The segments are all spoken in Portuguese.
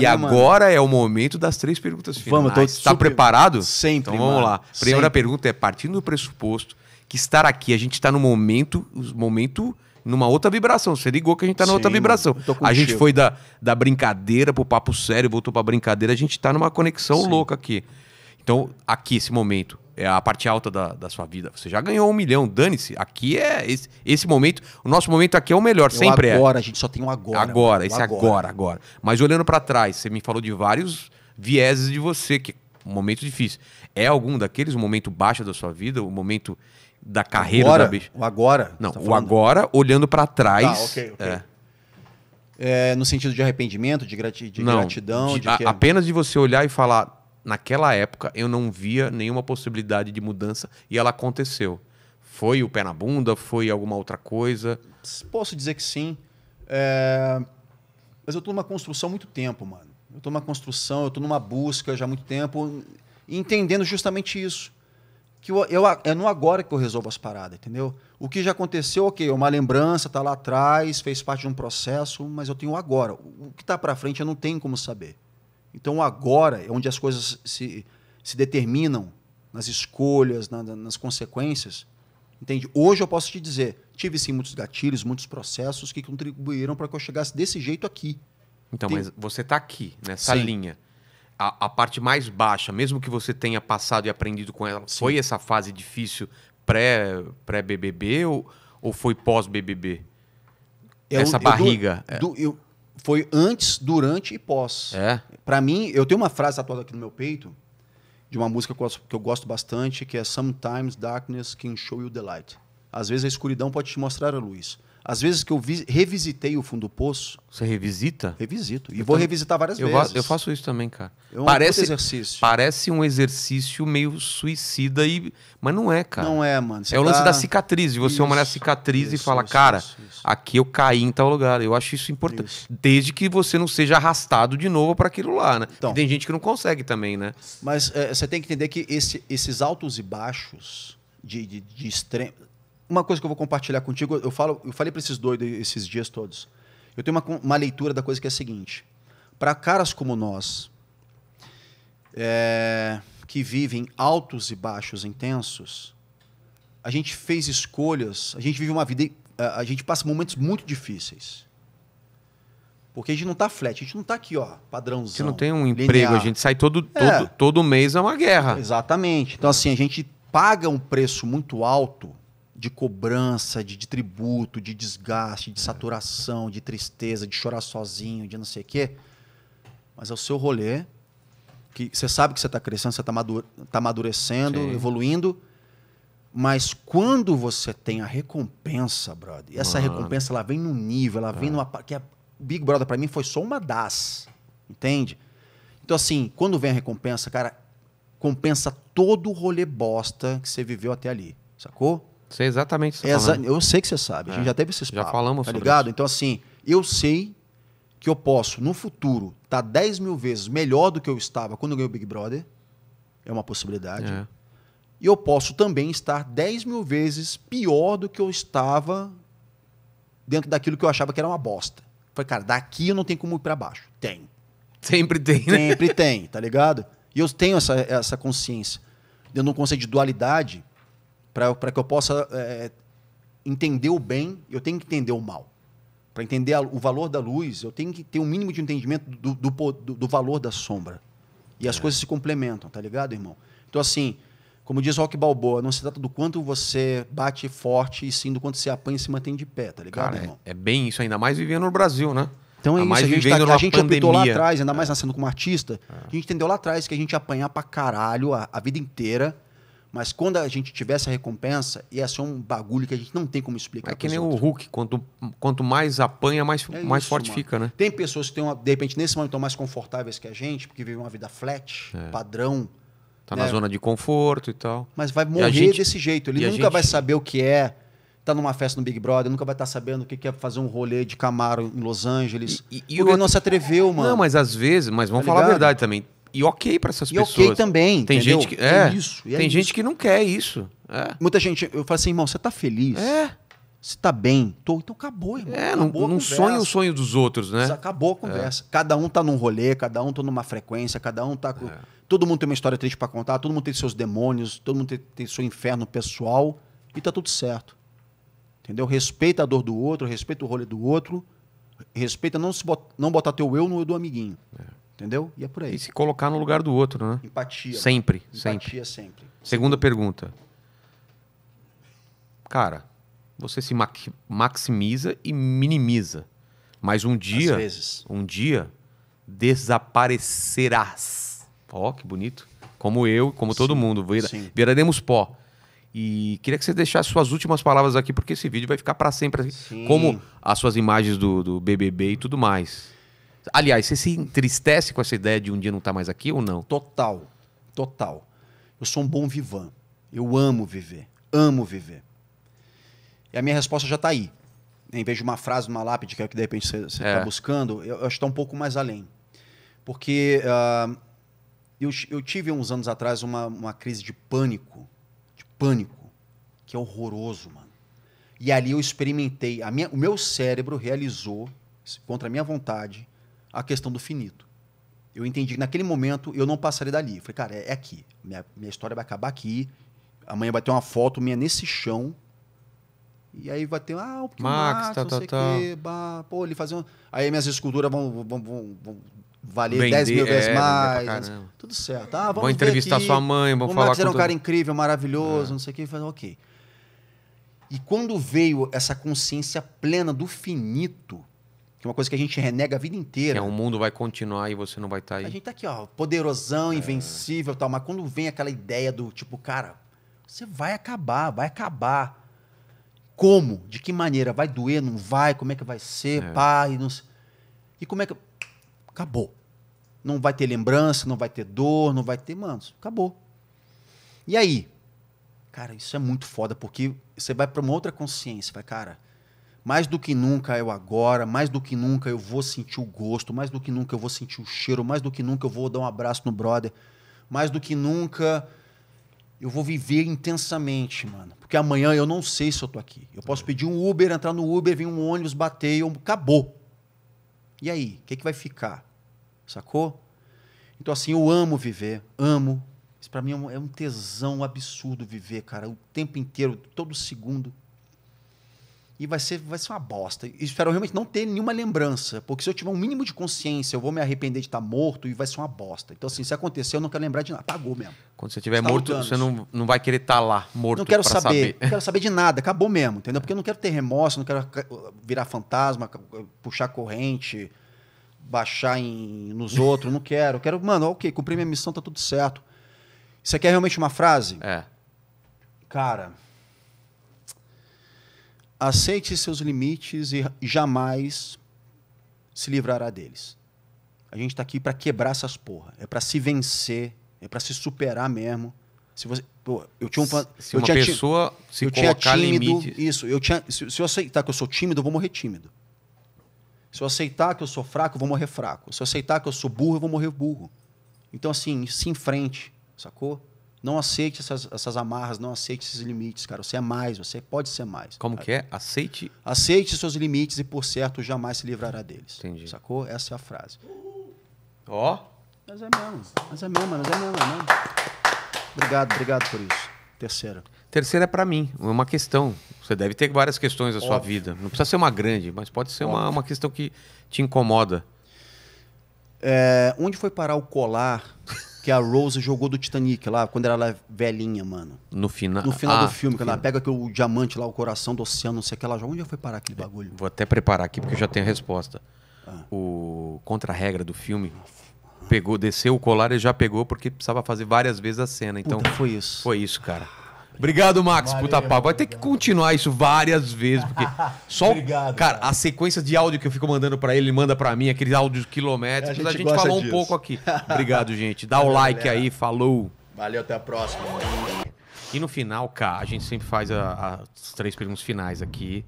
e é agora mano. é o momento das três perguntas finais. Vamos, tô Está super... preparado? Sempre. Então vamos mano. lá. Primeira Sempre. pergunta é: partindo do pressuposto que estar aqui, a gente está no momento, momento numa outra vibração. Você ligou que a gente está numa outra vibração. A gente foi da, da brincadeira pro papo sério, voltou a brincadeira, a gente está numa conexão Sim. louca aqui. Então, aqui, esse momento, é a parte alta da, da sua vida. Você já ganhou um milhão, dane-se. Aqui é esse, esse momento, o nosso momento aqui é o melhor, Eu é sempre agora, é. Agora, a gente só tem um agora. Agora, mano, esse agora. agora, agora. Mas olhando para trás, você me falou de vários vieses de você, que é um momento difícil. É algum daqueles, um momento baixo da sua vida, o um momento da carreira agora, da bicha? O agora? Não, tá o falando? agora olhando para trás. Ah, ok, ok. É. É, no sentido de arrependimento, de, de não, gratidão. De, de que... Apenas de você olhar e falar, naquela época eu não via nenhuma possibilidade de mudança e ela aconteceu. Foi o pé na bunda? Foi alguma outra coisa? Posso dizer que sim. É... Mas eu estou numa construção há muito tempo, mano. Eu estou numa construção, eu estou numa busca já há muito tempo, entendendo justamente isso. Que eu, eu, é no agora que eu resolvo as paradas, entendeu? O que já aconteceu, ok, é uma lembrança, está lá atrás, fez parte de um processo, mas eu tenho agora. O que está para frente eu não tenho como saber. Então, agora é onde as coisas se, se determinam nas escolhas, na, nas consequências. Entende? Hoje eu posso te dizer, tive sim muitos gatilhos, muitos processos que contribuíram para que eu chegasse desse jeito aqui. Então, Tem... mas você está aqui, nessa sim. linha. A, a, parte mais baixa, mesmo que você tenha passado e aprendido com ela, sim. foi essa fase difícil pré-BBB pré ou, ou foi pós-BBB? É essa eu, barriga. É. Eu, é. do, eu, foi antes, durante e pós. É. Para mim, eu tenho uma frase atuada aqui no meu peito de uma música que eu gosto bastante, que é Sometimes darkness can show you the light. Às vezes a escuridão pode te mostrar a luz. Às vezes que eu revisitei o fundo do poço. Você revisita? Revisito. E eu vou também, revisitar várias eu vezes. Eu faço isso também, cara. É um parece, exercício. Parece um exercício meio suicida, e, mas não é, cara. Não é, mano. Você é o lance tá da cicatriz, você isso, a cicatriz isso, e fala isso, cara, aqui eu caí em tal lugar. Eu acho isso importante. Desde que você não seja arrastado de novo para aquilo lá, né? Então, tem gente que não consegue também, né? Mas é, você tem que entender que esse, esses altos e baixos de, de, de extremo uma coisa que eu vou compartilhar contigo, eu, falo, eu falei para esses doidos esses dias todos. Eu tenho uma, uma leitura da coisa que é a seguinte: para caras como nós, é, que vivem altos e baixos intensos, a gente fez escolhas, a gente vive uma vida, a gente passa momentos muito difíceis. Porque a gente não tá flat, a gente não tá aqui, ó, padrãozinho. Você não tem um linear. emprego, a gente sai todo, é. todo, todo mês é uma guerra. Exatamente. Então, assim, a gente paga um preço muito alto de cobrança, de, de, tributo, de desgaste, de é. saturação, de tristeza, de chorar sozinho, de não sei o quê. Mas é o seu rolê, que você sabe que você está crescendo, você está tá amadurecendo, Sim. evoluindo. Mas quando você tem a recompensa, brother, e essa Mano. recompensa ela vem num nível, ela vem é. numa. Que a é, Big Brother para mim foi só uma das. Entende? Então, assim, quando vem a recompensa, cara, compensa todo o rolê bosta que você viveu até ali, sacou? Sei exatamente isso. que você tá Exa Eu sei que você sabe. A gente é. já teve esses papos. Já falamos tá ligado? Isso. Então, assim, eu sei que eu posso, no futuro, estar tá 10 mil vezes melhor do que eu estava quando eu ganhei o Big Brother. É uma possibilidade. É. E eu posso também estar 10 mil vezes pior do que eu estava dentro daquilo que eu achava que era uma bosta. Falei, cara, daqui eu não tenho como ir para baixo. Tem. Sempre tem, né? Sempre tem, tá ligado? E eu tenho essa, essa consciência. Dentro de um conceito de dualidade, para que eu possa é, entender o bem, eu tenho que entender o mal. Para entender a, o valor da luz, eu tenho que ter um mínimo de entendimento do, do, do, do valor da sombra. E as é. coisas se complementam, tá ligado, irmão? Então, assim, como diz Rock Balboa, não se trata do quanto você bate forte, e sim do quanto você apanha e se mantém de pé, tá ligado, Cara, irmão? É, é bem isso, ainda mais vivendo no Brasil, né? Então é a isso, a gente, tá, a gente optou lá atrás, ainda mais é. nascendo como artista, é. a gente entendeu lá atrás que a gente ia apanhar pra caralho a, a vida inteira mas quando a gente tiver essa recompensa, ia ser é um bagulho que a gente não tem como explicar. É que nem outros. o Hulk, quanto, quanto mais apanha, mais, é mais isso, forte mano. fica, né? Tem pessoas que, têm uma, de repente, nesse momento, estão mais confortáveis que a gente, porque vivem uma vida flat, é. padrão. Tá né? na zona de conforto e tal. Mas vai morrer gente, desse jeito. Ele nunca gente... vai saber o que é tá numa festa no Big Brother, nunca vai estar tá sabendo o que é fazer um rolê de Camaro em Los Angeles. E, e, e o... não se atreveu, mano. Não, mas às vezes, mas vamos tá falar ligado? a verdade também e ok para essas e pessoas. E ok também. Tem entendeu? gente que é, é isso. tem é gente isso. que não quer isso. É. Muita gente, eu falo assim, irmão, você tá feliz? É. Você tá bem? Tô, então acabou, irmão. É, acabou não, não sonha o sonho dos outros, né? Mas acabou a é. conversa. Cada um tá num rolê, cada um tá numa frequência, cada um tá. Com... É. Todo mundo tem uma história triste para contar, todo mundo tem seus demônios, todo mundo tem, tem seu inferno pessoal e tá tudo certo. Entendeu? Respeita a dor do outro, respeita o rolê do outro, respeita não, se bot... não botar teu eu no eu do amiguinho. É. Entendeu? E é por aí. E se colocar no lugar do outro, né? Empatia. Sempre. Empatia sempre. sempre. Segunda pergunta. Cara, você se maximiza e minimiza. Mas um dia, um dia desaparecerás. Ó, oh, que bonito. Como eu, como sim, todo mundo, vira, sim. viraremos pó. E queria que você deixasse suas últimas palavras aqui, porque esse vídeo vai ficar para sempre, sim. como as suas imagens do, do BBB e tudo mais. Aliás, você se entristece com essa ideia de um dia não estar tá mais aqui ou não? Total, total. Eu sou um bom vivan. Eu amo viver, amo viver. E a minha resposta já está aí. Né, em vez de uma frase, uma lápide, que é o que de repente você está é. buscando, eu, acho que está um pouco mais além. Porque uh, eu, eu, tive uns anos atrás uma, uma crise de pânico, de pânico, que é horroroso, mano. E ali eu experimentei, minha, o meu cérebro realizou, contra a minha vontade, a questão do finito. Eu entendi que naquele momento eu não passaria dali. falei, cara, é, é aqui. Minha, minha história vai acabar aqui. Amanhã vai ter uma foto minha nesse chão. E aí vai ter, ah, o que Max, Max tá, não tá, sei tá. Que, bah, pô, ele fazia um... Aí minhas esculturas vão, vão, vão, vão valer Vender, 10 mil vezes é, mais. Né? Tudo certo. Ah, vamos entrevistar aqui. sua mãe, vamos o falar Max com... era um cara incrível, maravilhoso, é. não sei o que. ok. E quando veio essa consciência plena do finito, que é uma coisa que a gente renega a vida inteira. É, o mundo vai continuar e você não vai estar tá aí. A gente tá aqui, ó, poderosão, é. invencível tal, mas quando vem aquela ideia do tipo, cara, você vai acabar, vai acabar. Como? De que maneira? Vai doer? Não vai? Como é que vai ser? É. Pai, não E como é que. Acabou. Não vai ter lembrança, não vai ter dor, não vai ter. Mano, acabou. E aí? Cara, isso é muito foda, porque você vai para uma outra consciência. Vai, cara, mais do que nunca eu agora, mais do que nunca eu vou sentir o gosto, mais do que nunca eu vou sentir o cheiro, mais do que nunca eu vou dar um abraço no brother, mais do que nunca eu vou viver intensamente, mano. Porque amanhã eu não sei se eu tô aqui. Eu posso pedir um Uber, entrar no Uber, vir um ônibus, bater, eu... acabou. E aí, o que, é que vai ficar? Sacou? Então, assim, eu amo viver, amo. Isso pra mim é um é tesão absurdo viver, cara. O tempo inteiro, todo segundo e vai ser, vai ser uma bosta. E espero realmente não ter nenhuma lembrança, porque se eu tiver um mínimo de consciência, eu vou me arrepender de estar morto e vai ser uma bosta. Então, assim, se acontecer, eu não quero lembrar de nada. Pagou mesmo. Quando você estiver tá morto, você não, não vai querer estar tá lá, morto. Não quero saber. saber. Não quero saber de nada. Acabou mesmo, entendeu? Porque eu não quero ter remorso, não quero virar fantasma, puxar corrente, baixar em, nos outros. não quero. Eu quero, mano, ok, cumprir minha missão, tá tudo certo. Você quer realmente uma frase? É. Cara aceite seus limites e jamais se livrará deles. A gente está aqui para quebrar essas porra. É para se vencer, é para se superar mesmo. Se você, pô, eu tinha um, se eu uma tinha, pessoa se eu colocar tinha tímido, limites. Isso, eu tinha, se, se, eu aceitar que eu sou tímido, eu vou morrer tímido. Se eu aceitar que eu sou fraco, eu vou morrer fraco. Se eu aceitar que eu sou burro, eu vou morrer burro. Então, assim, se enfrente, sacou? Não aceite essas, essas amarras, não aceite esses limites, cara. Você é mais, você pode ser mais. Como cara. que é? Aceite. Aceite seus limites e, por certo, jamais se livrará deles. Entendi. Sacou? Essa é a frase. Ó. Oh. Mas é mesmo, mas é mesmo, mas é mesmo, é mesmo. Obrigado, obrigado por isso. Terceira. Terceira é para mim, É uma questão. Você deve ter várias questões na sua vida. Não precisa ser uma grande, mas pode ser uma, uma, questão que te incomoda. É, onde foi parar o colar que a Rose jogou do Titanic lá, quando ela era é velhinha, mano. No final. No final ah, do filme, quando ela pega que o diamante lá, o coração do oceano, não sei o que ela Onde já foi parar aquele bagulho? Vou até preparar aqui, porque eu já tenho a resposta. Ah. O contra-regra do filme. Pegou, desceu o colar e já pegou porque precisava fazer várias vezes a cena. Então Puta, foi isso. Foi isso, cara. Obrigado, Max, Valeu, puta papo. Vai ter que continuar isso várias vezes, porque só. Obrigado, cara, cara, a sequência de áudio que eu fico mandando para ele, ele manda para mim, aqueles áudios quilométricos. É, a gente, a gente falou disso. um pouco aqui. Obrigado, gente. Dá Valeu, o like galera. aí, falou. Valeu, até a próxima. E no final, cara, a gente sempre faz a, as três perguntas finais aqui,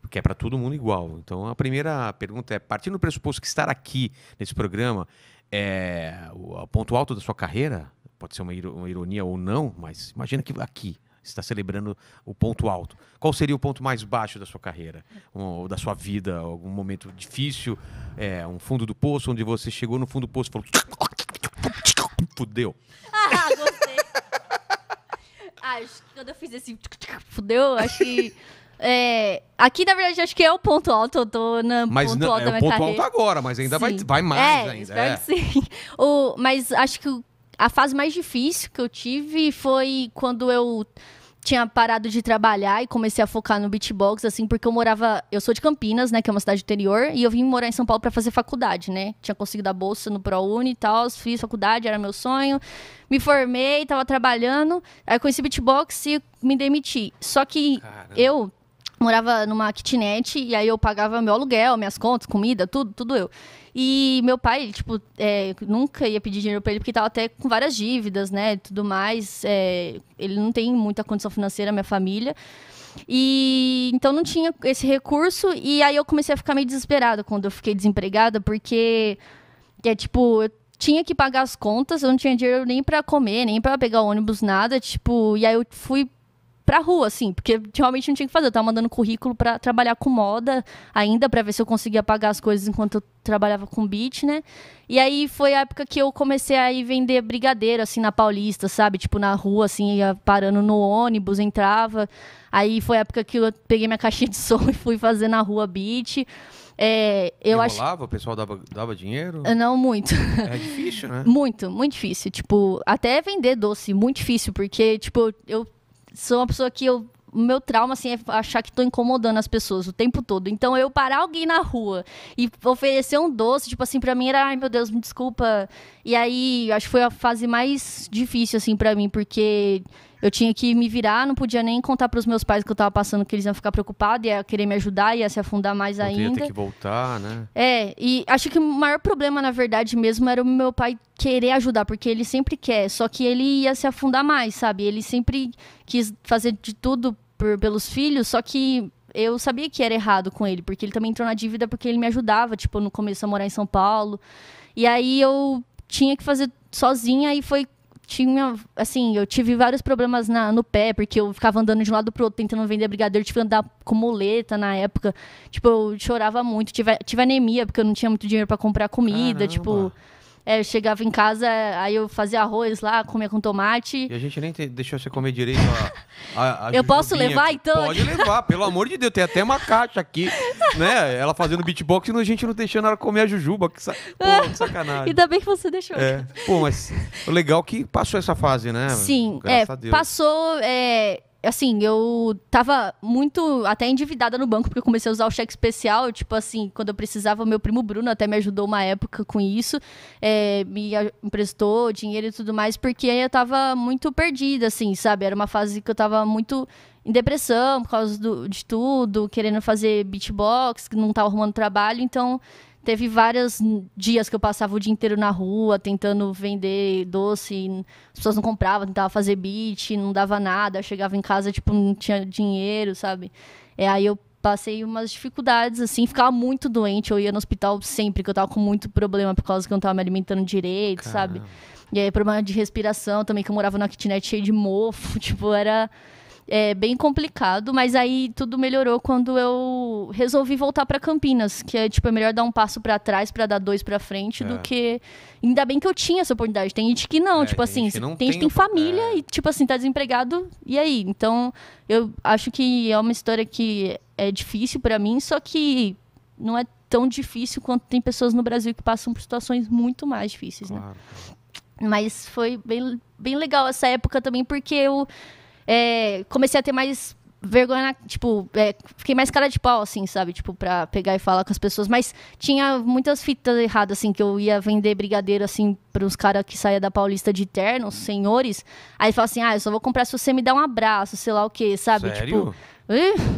porque é para todo mundo igual. Então a primeira pergunta é: partindo do pressuposto que estar aqui nesse programa é o ponto alto da sua carreira, pode ser uma, uma ironia ou não, mas imagina que aqui está celebrando o ponto alto. Qual seria o ponto mais baixo da sua carreira, ou da sua vida, algum momento difícil, é, um fundo do poço, onde você chegou no fundo do poço e falou. Fudeu. Ah, gostei. Ah, quando eu fiz esse. Fudeu, acho que. É, aqui, na verdade, acho que é o ponto alto. Eu tô na mas ponto não, alto é da minha o ponto carreira. alto agora, mas ainda vai, vai mais é, ainda. Espero é. que sim. O, mas acho que a fase mais difícil que eu tive foi quando eu tinha parado de trabalhar e comecei a focar no beatbox, assim, porque eu morava. Eu sou de Campinas, né? Que é uma cidade interior, e eu vim morar em São Paulo para fazer faculdade, né? Tinha conseguido a bolsa no ProUni e tal, fiz faculdade, era meu sonho. Me formei, tava trabalhando. Aí conheci beatbox e me demiti. Só que Caramba. eu morava numa kitnet e aí eu pagava meu aluguel, minhas contas, comida, tudo, tudo eu. E meu pai, tipo, é, nunca ia pedir dinheiro para ele porque tava até com várias dívidas, né, tudo mais. É, ele não tem muita condição financeira, minha família. E então não tinha esse recurso e aí eu comecei a ficar meio desesperada quando eu fiquei desempregada porque é tipo, eu tinha que pagar as contas, eu não tinha dinheiro nem para comer, nem para pegar ônibus, nada, tipo, e aí eu fui pra rua, assim, porque realmente não tinha o que fazer. Eu tava mandando currículo para trabalhar com moda ainda, para ver se eu conseguia pagar as coisas enquanto eu trabalhava com beat, né? E aí foi a época que eu comecei a ir vender brigadeiro, assim, na Paulista, sabe? Tipo, na rua, assim, ia parando no ônibus, entrava. Aí foi a época que eu peguei minha caixinha de som e fui fazer na rua beat. É, eu acho. o pessoal dava, dava dinheiro? Ah, não, muito. É difícil, né? muito, muito difícil. Tipo, até vender doce, muito difícil, porque, tipo, eu sou uma pessoa que eu o meu trauma, assim, é achar que estou incomodando as pessoas o tempo todo. Então, eu parar alguém na rua e oferecer um doce, tipo assim, para mim era, ai meu Deus, me desculpa. E aí, acho que foi a fase mais difícil, assim, para mim, porque eu tinha que me virar, não podia nem contar para os meus pais que eu estava passando, que eles iam ficar preocupados, ia querer me ajudar, ia se afundar mais ainda. Ia ter que voltar, né? É, e acho que o maior problema, na verdade mesmo, era o meu pai querer ajudar, porque ele sempre quer, só que ele ia se afundar mais, sabe? Ele sempre quis fazer de tudo por, pelos filhos, só que eu sabia que era errado com ele, porque ele também entrou na dívida porque ele me ajudava, tipo, no começo a morar em São Paulo. E aí eu tinha que fazer sozinha e foi tinha, assim, eu tive vários problemas na, no pé, porque eu ficava andando de um lado pro outro, tentando vender brigadeiro, tive que andar com muleta na época. Tipo, eu chorava muito, tive, tive anemia, porque eu não tinha muito dinheiro para comprar comida, Caramba. tipo... É, eu chegava em casa, aí eu fazia arroz lá, comia com tomate. E a gente nem te, deixou você comer direito a, a, a Eu posso levar, então? Pode levar, pelo amor de Deus. Tem até uma caixa aqui, né? Ela fazendo beatbox e a gente não deixando ela comer a jujuba. Que sa... Pô, que sacanagem. Ainda bem que você deixou. É. Pô, mas o legal é que passou essa fase, né? Sim, Graças é, passou... É assim, eu tava muito até endividada no banco, porque eu comecei a usar o cheque especial, tipo assim, quando eu precisava, meu primo Bruno até me ajudou uma época com isso, é, me emprestou dinheiro e tudo mais, porque eu tava muito perdida, assim, sabe? Era uma fase que eu tava muito em depressão por causa do, de tudo, querendo fazer beatbox, não tava arrumando trabalho, então Teve vários dias que eu passava o dia inteiro na rua tentando vender doce, as pessoas não compravam, tentava fazer beat, não dava nada, eu chegava em casa, tipo, não tinha dinheiro, sabe? É, aí eu passei umas dificuldades, assim, ficava muito doente, eu ia no hospital sempre, que eu tava com muito problema por causa que eu não tava me alimentando direito, Caramba. sabe? E aí, problema de respiração também, que eu morava numa kitnet cheia de mofo, tipo, era é, bem complicado, mas aí tudo melhorou quando eu resolvi voltar para Campinas, que é tipo é melhor dar um passo para trás para dar dois para frente é. do que ainda bem que eu tinha essa oportunidade. Tem gente que não, é, tipo assim, gente não tem, tem, tem família e tipo assim tá desempregado e aí. Então eu acho que é uma história que é difícil para mim, só que não é tão difícil quanto tem pessoas no Brasil que passam por situações muito mais difíceis, né? claro. né? Mas foi bem, bem legal essa época também, porque eu é, comecei a ter mais vergonha, tipo, é, fiquei mais cara de pau, assim, sabe? Tipo, pra pegar e falar com as pessoas. Mas tinha muitas fitas erradas, assim, que eu ia vender brigadeiro, assim, pros caras que saia da Paulista de terno, senhores. Aí falava assim, ah, eu só vou comprar se você me dá um abraço, sei lá o quê, sabe? Sério? Tipo,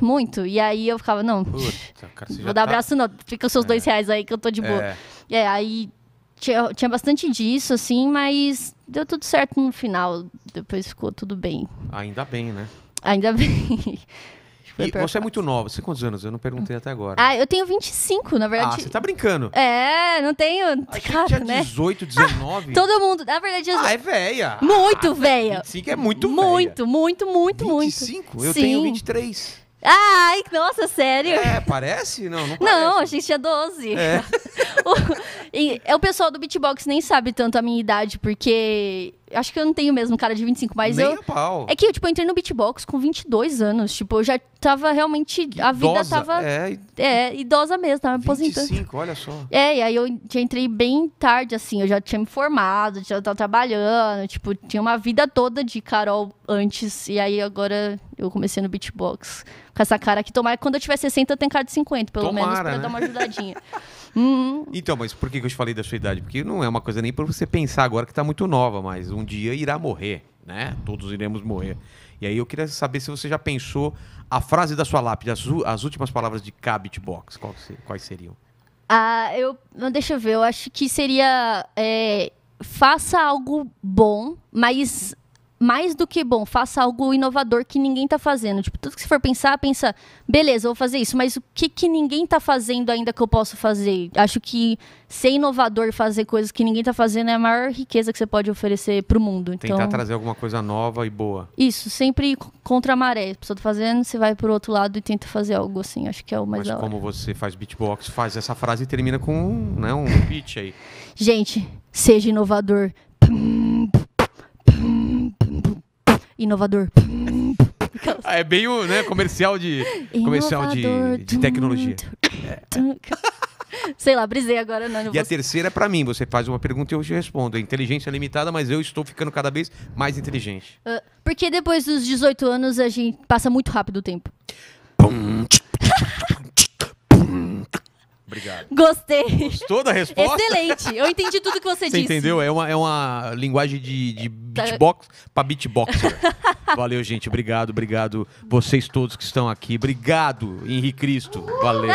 muito. E aí eu ficava, não, Puta, cara, vou dar tá... abraço não, fica os seus é. dois reais aí que eu tô de boa. É, é aí tinha, tinha bastante disso, assim, mas deu tudo certo no final. Depois ficou tudo bem. Ainda bem, né? Ainda bem. você é muito nova. Você tem quantos anos? Eu não perguntei até agora. Ah, eu tenho 25, na verdade. Ah, você tá brincando. É, não tenho. A gente cara, tinha né? 18, 19. Ah, todo mundo. Na verdade, eu... Ah, é velha. Muito ah, velha. 25 é muito, muito velha. Muito, muito, muito, 25? Eu Sim. tenho 23. Ai, nossa, sério? É, parece? Não, não parece. Não, a gente tinha 12. É. o, e, é o pessoal do beatbox nem sabe tanto a minha idade, porque Acho que eu não tenho mesmo cara de 25, mas Nem eu. A pau. É que, tipo, eu entrei no beatbox com 22 anos. Tipo, eu já tava realmente. A vida idosa, tava. É, é, idosa mesmo, tava me aposentando. 25, olha só. É, e aí eu já entrei bem tarde, assim. Eu já tinha me formado, já tava trabalhando. Tipo, tinha uma vida toda de Carol antes. E aí agora eu comecei no beatbox. Com essa cara que tomara. Quando eu tiver 60, eu tenho cara de 50, pelo tomara, menos, pra né? dar uma ajudadinha. Uhum. Então, mas por que eu te falei da sua idade? Porque não é uma coisa nem para você pensar agora que está muito nova, mas um dia irá morrer, né? Todos iremos morrer. E aí eu queria saber se você já pensou a frase da sua lápide, as, as últimas palavras de Cabit Box, quais, quais seriam? Ah, eu. Não, deixa eu ver, eu acho que seria. É, faça algo bom, mas mais do que bom, faça algo inovador que ninguém está fazendo. Tipo, tudo que você for pensar, pensa, beleza, vou fazer isso, mas o que, que ninguém está fazendo ainda que eu posso fazer? Acho que ser inovador e fazer coisas que ninguém está fazendo é a maior riqueza que você pode oferecer para o mundo. Tentar então, trazer alguma coisa nova e boa. Isso, sempre contra a maré. A pessoa está fazendo, você vai para o outro lado e tenta fazer algo assim. Acho que é o mais Mas como você faz beatbox, faz essa frase e termina com né, um beat aí. Gente, seja inovador. Pum inovador. Ah, é bem o né, comercial de inovador. comercial de, de tecnologia. Sei lá, brisei agora. Não, não e vou... a terceira é pra mim. Você faz uma pergunta e eu te respondo. inteligência é limitada, mas eu estou ficando cada vez mais inteligente. Uh, porque depois dos 18 anos a gente passa muito rápido o tempo. Pum, tch, Obrigado. Gostei. Gostou da resposta? Excelente. Eu entendi tudo que você, você disse. entendeu? É uma, é uma linguagem de, de tá. beatbox para beatboxer. Valeu, gente. Obrigado, obrigado. Vocês todos que estão aqui. Obrigado, Henrique Cristo. Valeu.